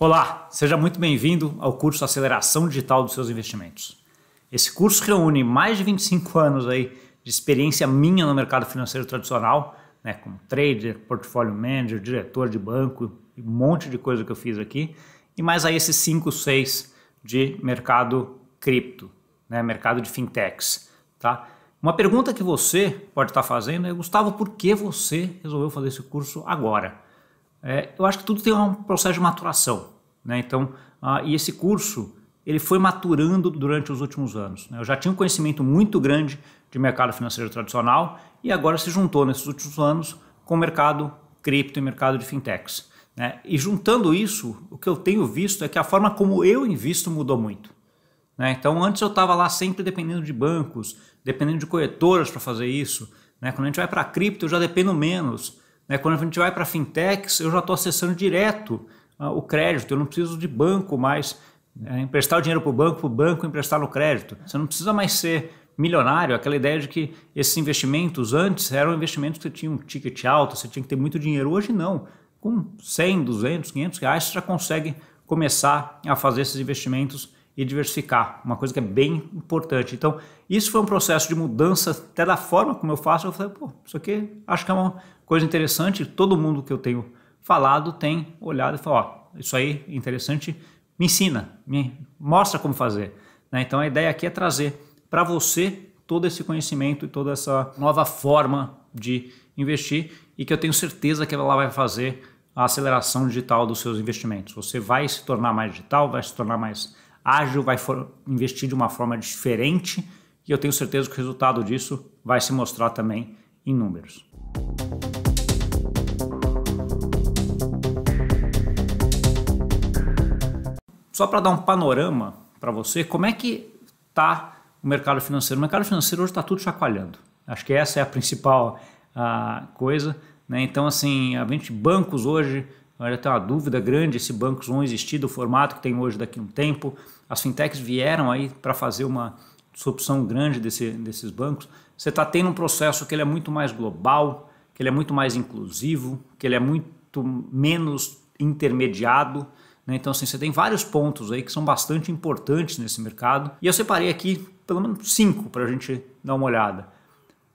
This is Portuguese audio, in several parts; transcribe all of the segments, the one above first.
Olá, seja muito bem-vindo ao curso Aceleração Digital dos Seus Investimentos. Esse curso reúne mais de 25 anos aí de experiência minha no mercado financeiro tradicional, né, como trader, portfólio manager, diretor de banco, um monte de coisa que eu fiz aqui, e mais aí esses 5, 6 de mercado cripto, né, mercado de fintechs. Tá? Uma pergunta que você pode estar fazendo é, Gustavo, por que você resolveu fazer esse curso agora? É, eu acho que tudo tem um processo de maturação, né? Então, ah, e esse curso ele foi maturando durante os últimos anos. Né? Eu já tinha um conhecimento muito grande de mercado financeiro tradicional e agora se juntou nesses últimos anos com o mercado cripto e mercado de fintechs. Né? E juntando isso, o que eu tenho visto é que a forma como eu invisto mudou muito. Né? Então, antes eu estava lá sempre dependendo de bancos, dependendo de corretoras para fazer isso. Né? Quando a gente vai para cripto, eu já dependo menos. Né? Quando a gente vai para fintechs, eu já estou acessando direto ah, o crédito, eu não preciso de banco mais. É, emprestar o dinheiro para o banco, para o banco emprestar no crédito. Você não precisa mais ser milionário, aquela ideia de que esses investimentos antes eram investimentos que tinham um ticket alto, você tinha que ter muito dinheiro. Hoje não. Com 100, 200, 500 reais, você já consegue começar a fazer esses investimentos e diversificar, uma coisa que é bem importante. Então, isso foi um processo de mudança até da forma como eu faço. Eu falei, pô, isso aqui acho que é uma coisa interessante. Todo mundo que eu tenho falado tem olhado e falou ó, isso aí é interessante, me ensina, me mostra como fazer. Né? Então, a ideia aqui é trazer para você todo esse conhecimento e toda essa nova forma de investir e que eu tenho certeza que ela vai fazer a aceleração digital dos seus investimentos. Você vai se tornar mais digital, vai se tornar mais ágil, vai investir de uma forma diferente e eu tenho certeza que o resultado disso vai se mostrar também em números. Só para dar um panorama para você, como é que está o mercado financeiro? O mercado financeiro hoje está tudo chacoalhando. Acho que essa é a principal a, ah, coisa. Né? Então, assim, a gente, bancos hoje ainda tem uma dúvida grande se bancos vão existir do formato que tem hoje daqui a um tempo. As fintechs vieram aí para fazer uma disrupção grande desse, desses bancos. Você está tendo um processo que ele é muito mais global, que ele é muito mais inclusivo, que ele é muito menos intermediado. Né? Então, assim, você tem vários pontos aí que são bastante importantes nesse mercado. E eu separei aqui pelo menos cinco para a gente dar uma olhada.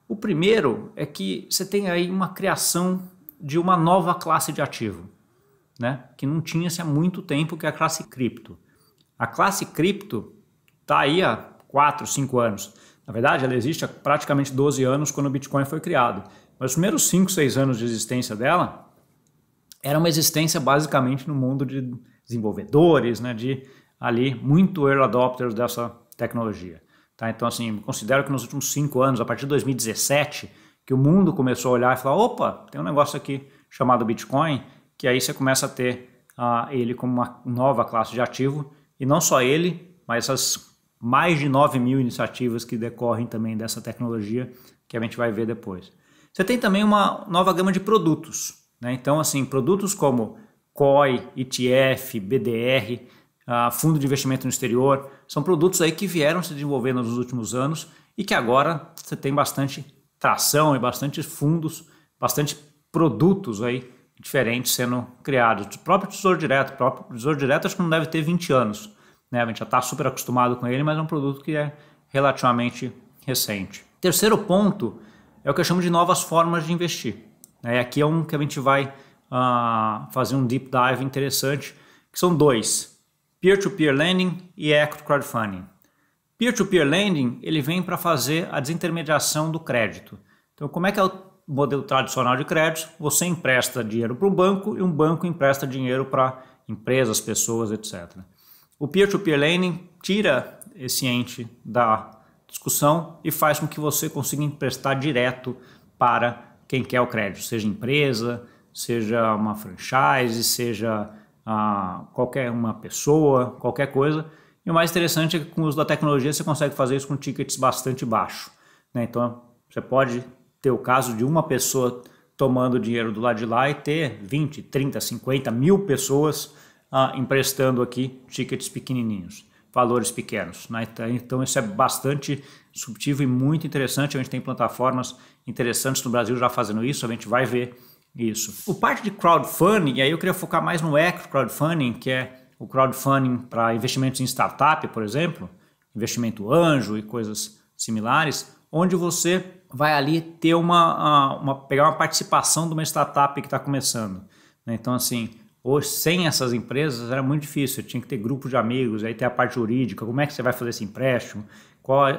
O primeiro é que você tem aí uma criação de uma nova classe de ativo né? que não tinha-se há muito tempo, que é a classe cripto. A classe cripto está aí há 4, 5 anos. Na verdade, ela existe há praticamente 12 anos quando o Bitcoin foi criado. Mas os primeiros 5, 6 anos de existência dela era uma existência basicamente no mundo de desenvolvedores, né? de ali muito early adopters dessa tecnologia. Tá? Então, assim, considero que nos últimos 5 anos, a partir de 2017, que o mundo começou a olhar e falar: opa, tem um negócio aqui chamado Bitcoin que aí você começa a ter ah, ele como uma nova classe de ativo, e não só ele, mas essas mais de 9 mil iniciativas que decorrem também dessa tecnologia, que a gente vai ver depois. Você tem também uma nova gama de produtos, né? então assim, produtos como COI, ETF, BDR, ah, Fundo de Investimento no Exterior, são produtos aí que vieram se desenvolvendo nos últimos anos e que agora você tem bastante tração e bastante fundos, bastante produtos aí diferentes sendo criados. O próprio Tesouro Direto, o próprio Tesouro Direto acho que não deve ter 20 anos. Né? A gente já está super acostumado com ele, mas é um produto que é relativamente recente. Terceiro ponto é o que eu chamo de novas formas de investir. Né? E aqui é um que a gente vai uh, fazer um deep dive interessante, que são dois, peer-to-peer -peer lending e equity crowdfunding. Peer-to-peer -peer lending ele vem para fazer a desintermediação do crédito. Então, como é que é o modelo tradicional de crédito, você empresta dinheiro para o banco e um banco empresta dinheiro para empresas, pessoas, etc. O peer-to-peer lending tira esse ente da discussão e faz com que você consiga emprestar direto para quem quer o crédito, seja empresa, seja uma franchise, seja ah, qualquer uma pessoa, qualquer coisa. E o mais interessante é que com o uso da tecnologia você consegue fazer isso com tickets bastante baixo. Né? Então você pode ter o caso de uma pessoa tomando dinheiro do lado de lá e ter 20, 30, 50 mil pessoas ah, emprestando aqui tickets pequenininhos, valores pequenos. Né? Então, então isso é bastante subtivo e muito interessante. A gente tem plataformas interessantes no Brasil já fazendo isso, a gente vai ver isso. O parte de crowdfunding, e aí eu queria focar mais no eco crowdfunding, que é o crowdfunding para investimentos em startup, por exemplo, investimento anjo e coisas similares, onde você vai ali ter uma, uma pegar uma participação de uma startup que está começando. Né? Então, assim, hoje sem essas empresas era muito difícil, tinha que ter grupo de amigos, aí ter a parte jurídica, como é que você vai fazer esse empréstimo, qual a,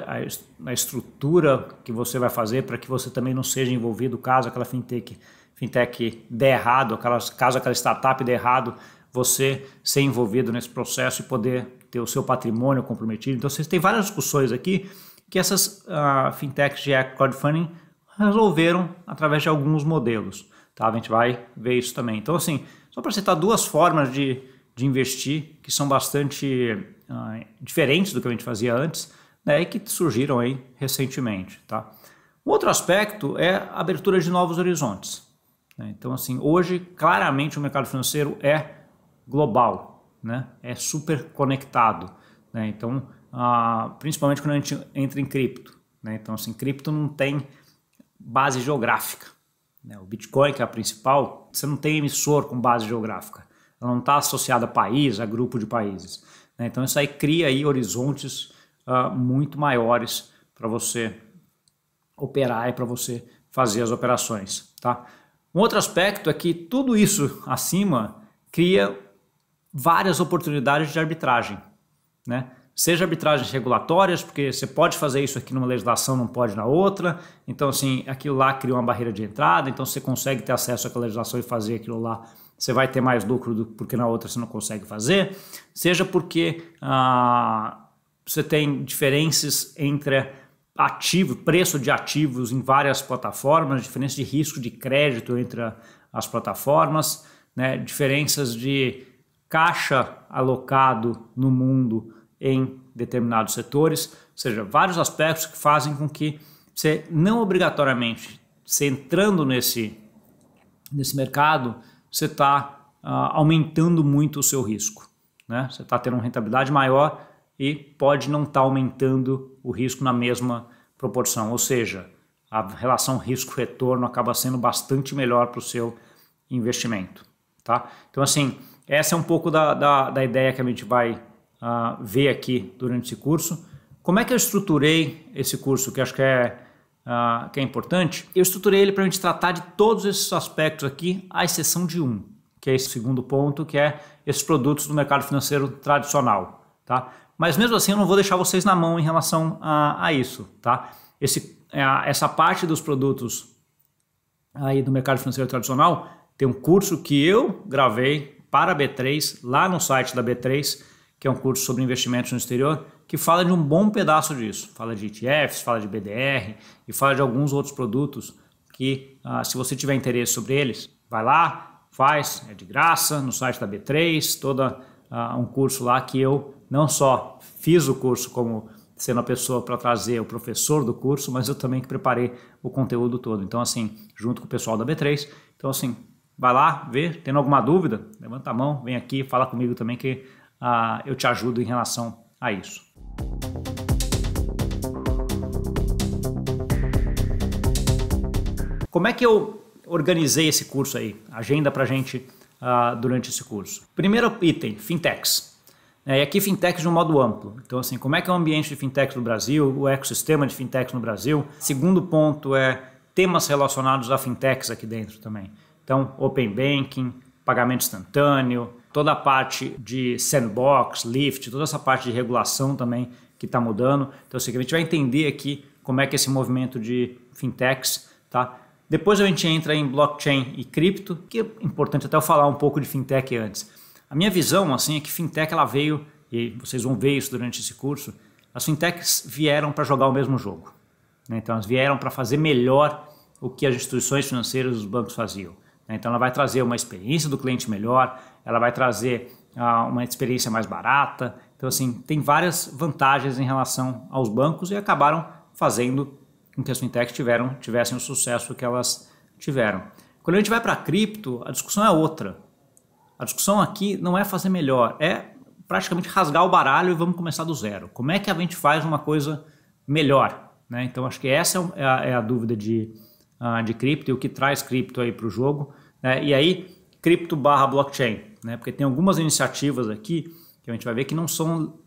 a estrutura que você vai fazer para que você também não seja envolvido caso aquela fintech, fintech dê errado, aquelas, caso aquela startup dê errado, você ser envolvido nesse processo e poder ter o seu patrimônio comprometido. Então, vocês têm várias discussões aqui que essas uh, fintechs de crowdfunding resolveram através de alguns modelos. Tá? A gente vai ver isso também. Então, assim, só para citar duas formas de, de investir que são bastante uh, diferentes do que a gente fazia antes né, e que surgiram aí recentemente. Tá? Um outro aspecto é a abertura de novos horizontes. Né? Então, assim, hoje, claramente, o mercado financeiro é global, né? é super conectado. Né? Então, ah, principalmente quando a gente entra em cripto. Né? Então, assim, cripto não tem base geográfica. Né? O Bitcoin, que é a principal, você não tem emissor com base geográfica. Ela não está associada a país, a grupo de países. Né? Então, isso aí cria aí horizontes ah, muito maiores para você operar e para você fazer as operações. Tá? Um outro aspecto é que tudo isso acima cria várias oportunidades de arbitragem. Né? seja arbitragens regulatórias, porque você pode fazer isso aqui numa legislação, não pode na outra. Então, assim, aquilo lá cria uma barreira de entrada, então você consegue ter acesso àquela legislação e fazer aquilo lá. Você vai ter mais lucro do porque na outra você não consegue fazer, seja porque ah, você tem diferenças entre ativo, preço de ativos em várias plataformas, diferença de risco de crédito entre as plataformas, né, diferenças de caixa alocado no mundo em determinados setores, ou seja, vários aspectos que fazem com que você não obrigatoriamente, se entrando nesse, nesse mercado, você está uh, ah, aumentando muito o seu risco. Né? Você está tendo uma rentabilidade maior e pode não estar tá aumentando o risco na mesma proporção, ou seja, a relação risco-retorno acaba sendo bastante melhor para o seu investimento. Tá? Então, assim, essa é um pouco da, da, da ideia que a gente vai uh, ver aqui durante esse curso. Como é que eu estruturei esse curso, que acho que é, uh, que é importante? Eu estruturei ele para a gente tratar de todos esses aspectos aqui, à exceção de um, que é esse segundo ponto, que é esses produtos do mercado financeiro tradicional. Tá? Mas mesmo assim eu não vou deixar vocês na mão em relação a, a isso. Tá? Esse, é, essa parte dos produtos aí do mercado financeiro tradicional tem um curso que eu gravei para a B3 lá no site da B3 que é um curso sobre investimentos no exterior, que fala de um bom pedaço disso. Fala de ETFs, fala de BDR e fala de alguns outros produtos que, ah, se você tiver interesse sobre eles, vai lá, faz, é de graça, no site da B3, todo ah, um curso lá que eu não só fiz o curso como sendo a pessoa para trazer o professor do curso, mas eu também que preparei o conteúdo todo. Então, assim, junto com o pessoal da B3. Então, assim, vai lá, vê, tendo alguma dúvida, levanta a mão, vem aqui, fala comigo também que ah, eu te ajudo em relação a isso. Como é que eu organizei esse curso aí? Agenda para gente ah, durante esse curso. Primeiro item, fintechs. É, e aqui fintechs de um modo amplo. Então, assim, como é que é o ambiente de fintechs no Brasil, o ecossistema de fintechs no Brasil. Segundo ponto é temas relacionados a fintechs aqui dentro também. Então, open banking, pagamento instantâneo, toda a parte de sandbox, lift, toda essa parte de regulação também que está mudando. Então, assim, a gente vai entender aqui como é que é esse movimento de fintechs, tá? Depois a gente entra em blockchain e cripto, que é importante até eu falar um pouco de fintech antes. A minha visão, assim, é que fintech ela veio, e vocês vão ver isso durante esse curso, as fintechs vieram para jogar o mesmo jogo. Né? Então, elas vieram para fazer melhor o que as instituições financeiras e os bancos faziam. Né? Então, ela vai trazer uma experiência do cliente melhor, ela vai trazer ah, uma experiência mais barata. Então, assim, tem várias vantagens em relação aos bancos e acabaram fazendo com que as fintechs tiveram, tivessem o sucesso que elas tiveram. Quando a gente vai para cripto, a discussão é outra. A discussão aqui não é fazer melhor, é praticamente rasgar o baralho e vamos começar do zero. Como é que a gente faz uma coisa melhor? Né? Então, acho que essa é, é a, é a dúvida de, uh, de cripto e o que traz cripto aí para o jogo. Né? E aí, cripto barra blockchain, né? porque tem algumas iniciativas aqui que a gente vai ver que não são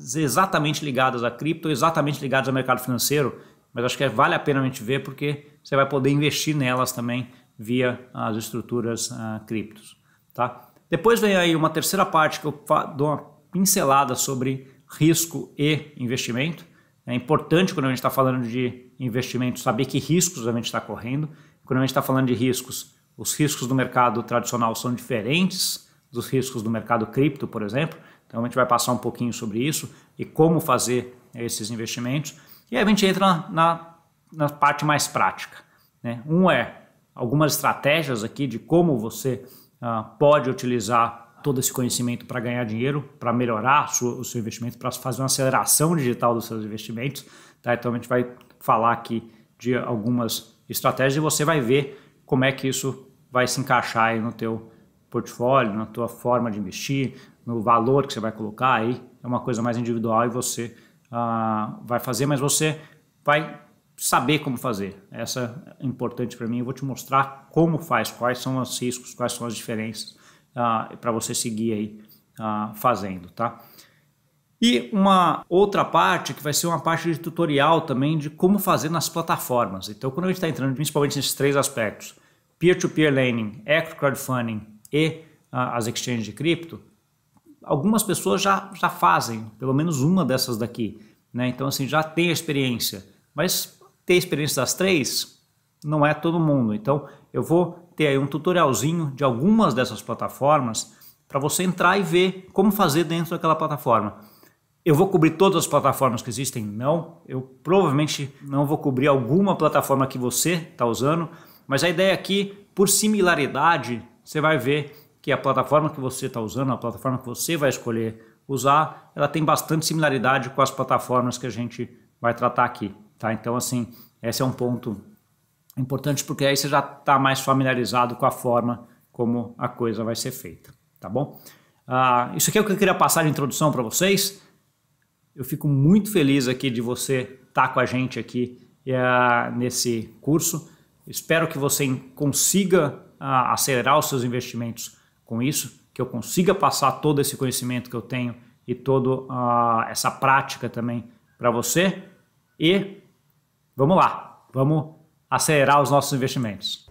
exatamente ligadas a cripto, exatamente ligadas ao mercado financeiro, mas acho que vale a pena a gente ver porque você vai poder investir nelas também via as estruturas uh, criptos. Tá? Depois vem aí uma terceira parte que eu dou uma pincelada sobre risco e investimento. É importante quando a gente está falando de investimento saber que riscos a gente está correndo. Quando a gente está falando de riscos, os riscos do mercado tradicional são diferentes dos riscos do mercado cripto, por exemplo. Então a gente vai passar um pouquinho sobre isso e como fazer esses investimentos. E aí a gente entra na, na, na parte mais prática. Né? Um é algumas estratégias aqui de como você ah, pode utilizar todo esse conhecimento para ganhar dinheiro, para melhorar sua, o seu investimento, para fazer uma aceleração digital dos seus investimentos. Tá? Então a gente vai falar aqui de algumas estratégias e você vai ver como é que isso vai se encaixar aí no teu portfólio, na tua forma de investir, no valor que você vai colocar aí. É uma coisa mais individual e você ah, vai fazer, mas você vai saber como fazer. Essa é importante para mim. Eu vou te mostrar como faz, quais são os riscos, quais são as diferenças ah, para você seguir aí ah, fazendo, tá? E uma outra parte que vai ser uma parte de tutorial também de como fazer nas plataformas. Então, quando a gente está entrando principalmente nesses três aspectos, peer-to-peer lending, equity crowdfunding e ah, as exchanges de cripto, algumas pessoas já, já fazem, pelo menos uma dessas daqui. Né? Então, assim, já tem a experiência. Mas ter experiência das três não é todo mundo. Então, eu vou ter aí um tutorialzinho de algumas dessas plataformas para você entrar e ver como fazer dentro daquela plataforma. Eu vou cobrir todas as plataformas que existem? Não. Eu provavelmente não vou cobrir alguma plataforma que você está usando, mas a ideia aqui, por similaridade, você vai ver que a plataforma que você está usando, a plataforma que você vai escolher usar, ela tem bastante similaridade com as plataformas que a gente vai tratar aqui. Tá? Então, assim, esse é um ponto Importante porque aí você já está mais familiarizado com a forma como a coisa vai ser feita, tá bom? Ah, isso aqui é o que eu queria passar de introdução para vocês. Eu fico muito feliz aqui de você estar tá com a gente aqui é, nesse curso. Espero que você consiga ah, acelerar os seus investimentos com isso, que eu consiga passar todo esse conhecimento que eu tenho e toda ah, essa prática também para você. E vamos lá, vamos acelerar os nossos investimentos.